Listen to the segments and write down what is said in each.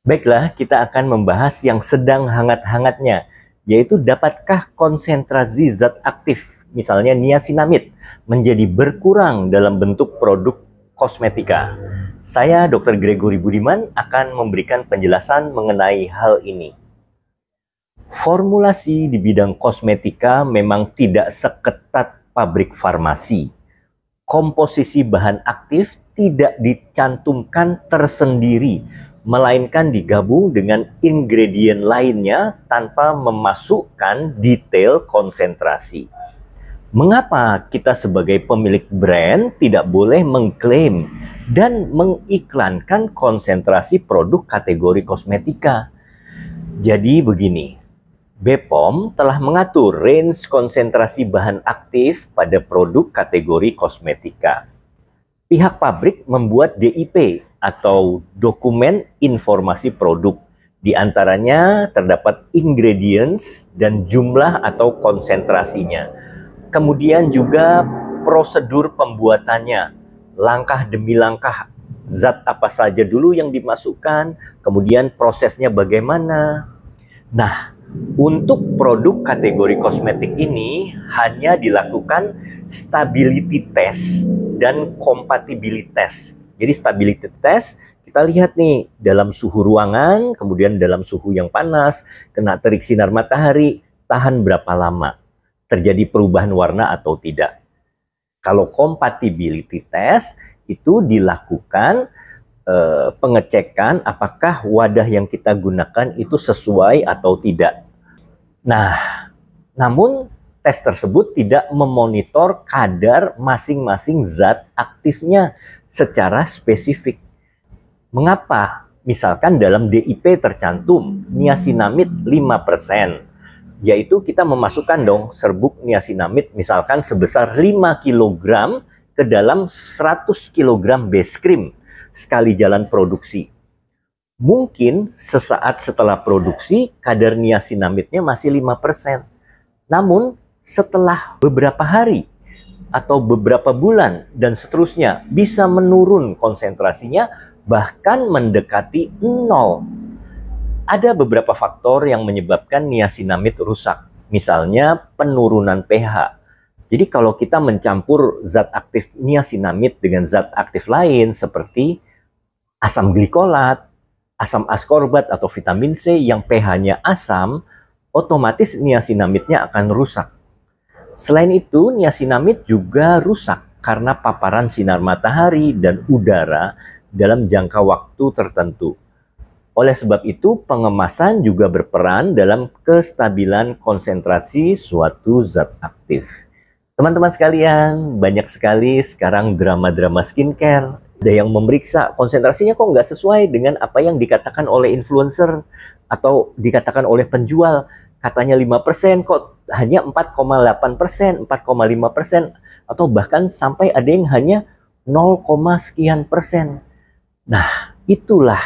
Baiklah, kita akan membahas yang sedang hangat-hangatnya, yaitu dapatkah konsentrasi zat aktif, misalnya niacinamid, menjadi berkurang dalam bentuk produk kosmetika. Saya Dr. Gregory Budiman akan memberikan penjelasan mengenai hal ini. Formulasi di bidang kosmetika memang tidak seketat pabrik farmasi. Komposisi bahan aktif tidak dicantumkan tersendiri melainkan digabung dengan ingredient lainnya tanpa memasukkan detail konsentrasi. Mengapa kita sebagai pemilik brand tidak boleh mengklaim dan mengiklankan konsentrasi produk kategori kosmetika? Jadi begini, BPOM telah mengatur range konsentrasi bahan aktif pada produk kategori kosmetika. Pihak pabrik membuat DIP atau dokumen informasi produk. Di antaranya terdapat ingredients dan jumlah atau konsentrasinya. Kemudian juga prosedur pembuatannya, langkah demi langkah zat apa saja dulu yang dimasukkan, kemudian prosesnya bagaimana. Nah, untuk produk kategori kosmetik ini hanya dilakukan stability test dan compatibility test jadi stability test kita lihat nih dalam suhu ruangan, kemudian dalam suhu yang panas, kena terik sinar matahari, tahan berapa lama, terjadi perubahan warna atau tidak. Kalau compatibility test itu dilakukan eh, pengecekan apakah wadah yang kita gunakan itu sesuai atau tidak. Nah, namun tes tersebut tidak memonitor kadar masing-masing zat aktifnya secara spesifik. Mengapa? Misalkan dalam DIP tercantum niacinamid 5%, yaitu kita memasukkan dong serbuk niacinamid misalkan sebesar 5 kg ke dalam 100 kg base cream sekali jalan produksi. Mungkin sesaat setelah produksi kadar niacinamidnya masih 5%. Namun setelah beberapa hari atau beberapa bulan dan seterusnya bisa menurun konsentrasinya bahkan mendekati nol. Ada beberapa faktor yang menyebabkan niacinamid rusak, misalnya penurunan pH. Jadi kalau kita mencampur zat aktif niacinamid dengan zat aktif lain seperti asam glikolat, asam askorbat atau vitamin C yang pH-nya asam, otomatis niacinamidnya akan rusak Selain itu, niacinamid juga rusak karena paparan sinar matahari dan udara dalam jangka waktu tertentu. Oleh sebab itu, pengemasan juga berperan dalam kestabilan konsentrasi suatu zat aktif. Teman-teman sekalian, banyak sekali sekarang drama-drama skincare. Ada yang memeriksa konsentrasinya kok nggak sesuai dengan apa yang dikatakan oleh influencer atau dikatakan oleh penjual katanya 5% kok hanya 4,8%, 4,5% atau bahkan sampai ada yang hanya 0, sekian persen. Nah, itulah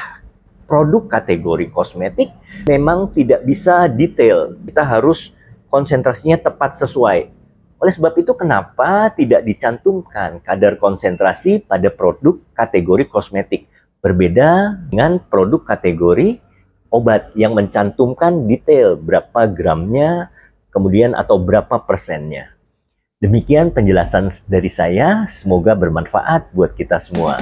produk kategori kosmetik memang tidak bisa detail. Kita harus konsentrasinya tepat sesuai. Oleh sebab itu kenapa tidak dicantumkan kadar konsentrasi pada produk kategori kosmetik berbeda dengan produk kategori obat yang mencantumkan detail berapa gramnya, kemudian atau berapa persennya. Demikian penjelasan dari saya, semoga bermanfaat buat kita semua.